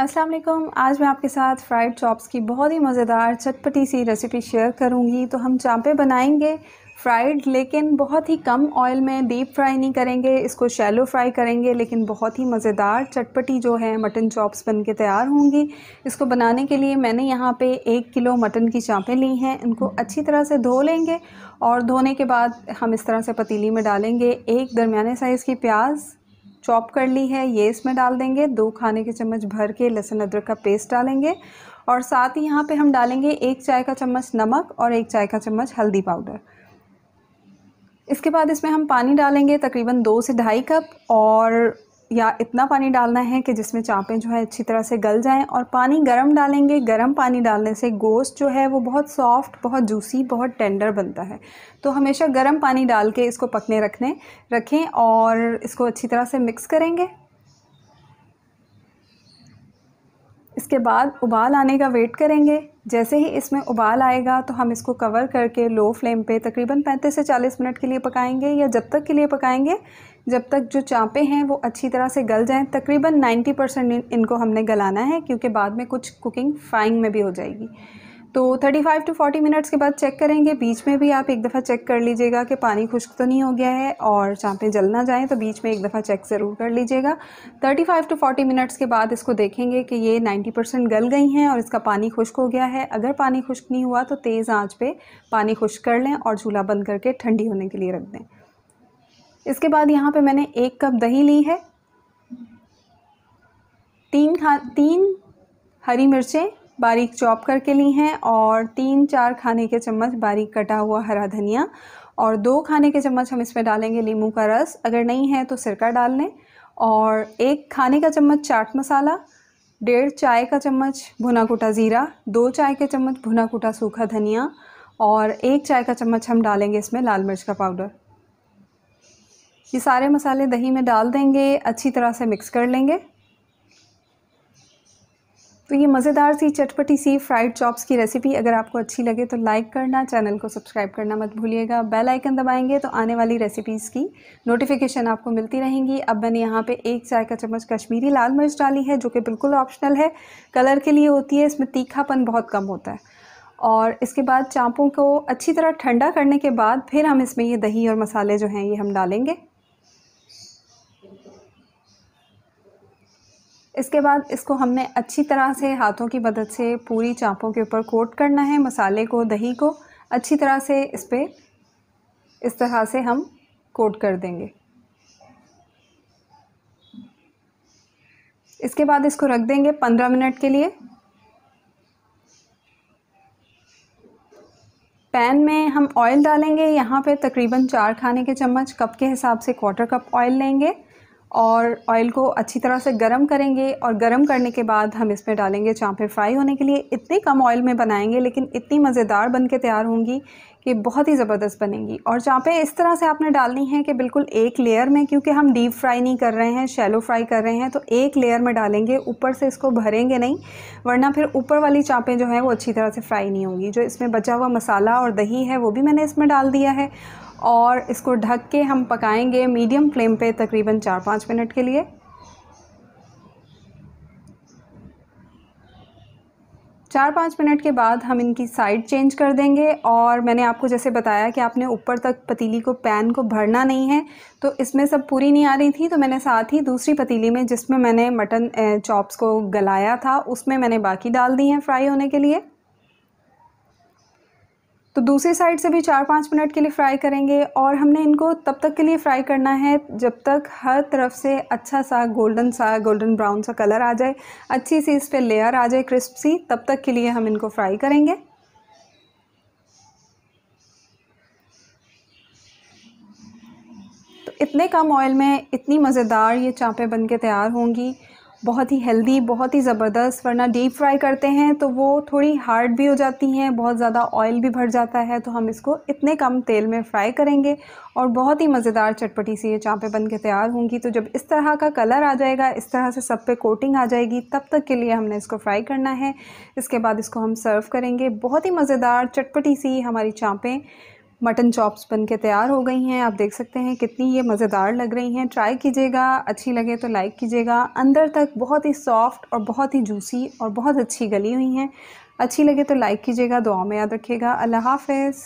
अस्सलाम वालेकुम आज मैं आपके साथ फ्राइड चॉप्स की बहुत ही मज़ेदार चटपटी सी रेसिपी शेयर करूंगी तो हम चाँपे बनाएंगे फ्राइड लेकिन बहुत ही कम ऑयल में डीप फ्राई नहीं करेंगे इसको शैलो फ्राई करेंगे लेकिन बहुत ही मज़ेदार चटपटी जो है मटन चॉप्स बन के तैयार होंगी इसको बनाने के लिए मैंने यहाँ पे एक किलो मटन की चाँपें ली हैं इनको अच्छी तरह से धो लेंगे और धोने के बाद हम इस तरह से पतीली में डालेंगे एक दरमियाने साइज़ की प्याज चॉप कर ली है ये इसमें डाल देंगे दो खाने के चम्मच भर के लहसुन अदरक का पेस्ट डालेंगे और साथ ही यहाँ पे हम डालेंगे एक चाय का चम्मच नमक और एक चाय का चम्मच हल्दी पाउडर इसके बाद इसमें हम पानी डालेंगे तकरीबन दो से ढाई कप और या इतना पानी डालना है कि जिसमें चाँपें जो है अच्छी तरह से गल जाएं और पानी गर्म डालेंगे गर्म पानी डालने से गोश्त जो है वो बहुत सॉफ्ट बहुत जूसी बहुत टेंडर बनता है तो हमेशा गर्म पानी डाल के इसको पकने रखने रखें और इसको अच्छी तरह से मिक्स करेंगे इसके बाद उबाल आने का वेट करेंगे जैसे ही इसमें उबाल आएगा तो हम इसको कवर करके लो फ्लेम पे तकरीबन 35 से 40 मिनट के लिए पकाएंगे या जब तक के लिए पकाएंगे जब तक जो चाँपे हैं वो अच्छी तरह से गल जाएं तकरीबन 90 परसेंट इनको हमने गलाना है क्योंकि बाद में कुछ कुकिंग फ्राइंग में भी हो जाएगी तो 35 टू फोर्टी मिनट्स के बाद चेक करेंगे बीच में भी आप एक दफ़ा चेक कर लीजिएगा कि पानी खुश्क तो नहीं हो गया है और चाँपें जल ना जाएँ तो बीच में एक दफ़ा चेक ज़रूर कर लीजिएगा 35 टू फोर्टी मिनट्स के बाद इसको देखेंगे कि ये 90 परसेंट गल गई हैं और इसका पानी खुश्क हो गया है अगर पानी खुश्क नहीं हुआ तो तेज़ आँच पर पानी खुश्क कर लें और चूल्हा बंद करके ठंडी होने के लिए रख दें इसके बाद यहाँ पे मैंने एक कप दही ली है तीन खा तीन हरी मिर्चें बारीक चॉप करके ली हैं और तीन चार खाने के चम्मच बारीक कटा हुआ हरा धनिया और दो खाने के चम्मच हम इसमें डालेंगे लीमू का रस अगर नहीं है तो सिरका डाल लें और एक खाने का चम्मच चाट मसाला डेढ़ चाय का चम्मच भुना कुटा ज़ीरा दो चाय के चम्मच भुना कुटा सूखा धनिया और एक चाय का चम्मच हम डालेंगे इसमें लाल मिर्च का पाउडर ये सारे मसाले दही में डाल देंगे अच्छी तरह से मिक्स कर लेंगे तो ये मज़ेदार सी चटपटी सी फ्राइड चॉप्स की रेसिपी अगर आपको अच्छी लगे तो लाइक करना चैनल को सब्सक्राइब करना मत भूलिएगा बेल आइकन दबाएंगे तो आने वाली रेसिपीज़ की नोटिफिकेशन आपको मिलती रहेंगी अब मैंने यहाँ पे एक चाय का चम्मच कश्मीरी लाल मिर्च डाली है जो कि बिल्कुल ऑप्शनल है कलर के लिए होती है इसमें तीखापन बहुत कम होता है और इसके बाद चाँपों को अच्छी तरह ठंडा करने के बाद फिर हम इसमें ये दही और मसाले जो हैं ये हम डालेंगे इसके बाद इसको हमने अच्छी तरह से हाथों की मदद से पूरी चाँपों के ऊपर कोट करना है मसाले को दही को अच्छी तरह से इस पर इस तरह से हम कोट कर देंगे इसके बाद इसको रख देंगे पंद्रह मिनट के लिए पैन में हम ऑयल डालेंगे यहाँ पे तकरीबन चार खाने के चम्मच कप के हिसाब से क्वार्टर कप ऑयल लेंगे और ऑयल को अच्छी तरह से गरम करेंगे और गरम करने के बाद हम इसमें डालेंगे चांपे फ्राई होने के लिए इतने कम ऑयल में बनाएंगे लेकिन इतनी मज़ेदार बन के तैयार होंगी कि बहुत ही ज़बरदस्त बनेंगी और चांपे इस तरह से आपने डालनी है कि बिल्कुल एक लेयर में क्योंकि हम डीप फ्राई नहीं कर रहे हैं शैलो फ्राई कर रहे हैं तो एक लेयर में डालेंगे ऊपर से इसको भरेंगे नहीं वरना फिर ऊपर वाली चाँपें जो हैं वो अच्छी तरह से फ्राई नहीं होंगी जो इसमें बचा हुआ मसाला और दही है वो भी मैंने इसमें डाल दिया है और इसको ढक के हम पकाएंगे मीडियम फ्लेम पे तकरीबन चार पाँच मिनट के लिए चार पाँच मिनट के बाद हम इनकी साइड चेंज कर देंगे और मैंने आपको जैसे बताया कि आपने ऊपर तक पतीली को पैन को भरना नहीं है तो इसमें सब पूरी नहीं आ रही थी तो मैंने साथ ही दूसरी पतीली में जिसमें मैंने मटन चॉप्स को गलाया था उसमें मैंने बाकी डाल दी हैं फ्राई होने के लिए तो दूसरी साइड से भी चार पाँच मिनट के लिए फ्राई करेंगे और हमने इनको तब तक के लिए फ्राई करना है जब तक हर तरफ से अच्छा सा गोल्डन सा गोल्डन ब्राउन सा कलर आ जाए अच्छी सी इस पर लेयर आ जाए क्रिस्प सी तब तक के लिए हम इनको फ्राई करेंगे तो इतने कम ऑयल में इतनी मज़ेदार ये चाँपें बन के तैयार होंगी बहुत ही हेल्दी बहुत ही ज़बरदस्त वरना डीप फ्राई करते हैं तो वो थोड़ी हार्ड भी हो जाती हैं बहुत ज़्यादा ऑयल भी भर जाता है तो हम इसको इतने कम तेल में फ्राई करेंगे और बहुत ही मज़ेदार चटपटी सी ये चाँपे बन के तैयार होंगी तो जब इस तरह का कलर आ जाएगा इस तरह से सब पे कोटिंग आ जाएगी तब तक के लिए हमने इसको फ्राई करना है इसके बाद इसको हम सर्व करेंगे बहुत ही मज़ेदार चटपटी सी हमारी चाँपें मटन चॉप्स बन के तैयार हो गई हैं आप देख सकते हैं कितनी ये मज़ेदार लग रही हैं ट्राई कीजिएगा अच्छी लगे तो लाइक कीजिएगा अंदर तक बहुत ही सॉफ्ट और बहुत ही जूसी और बहुत अच्छी गली हुई हैं अच्छी लगे तो लाइक कीजिएगा दुआ में याद रखिएगा अल्लाह हाफ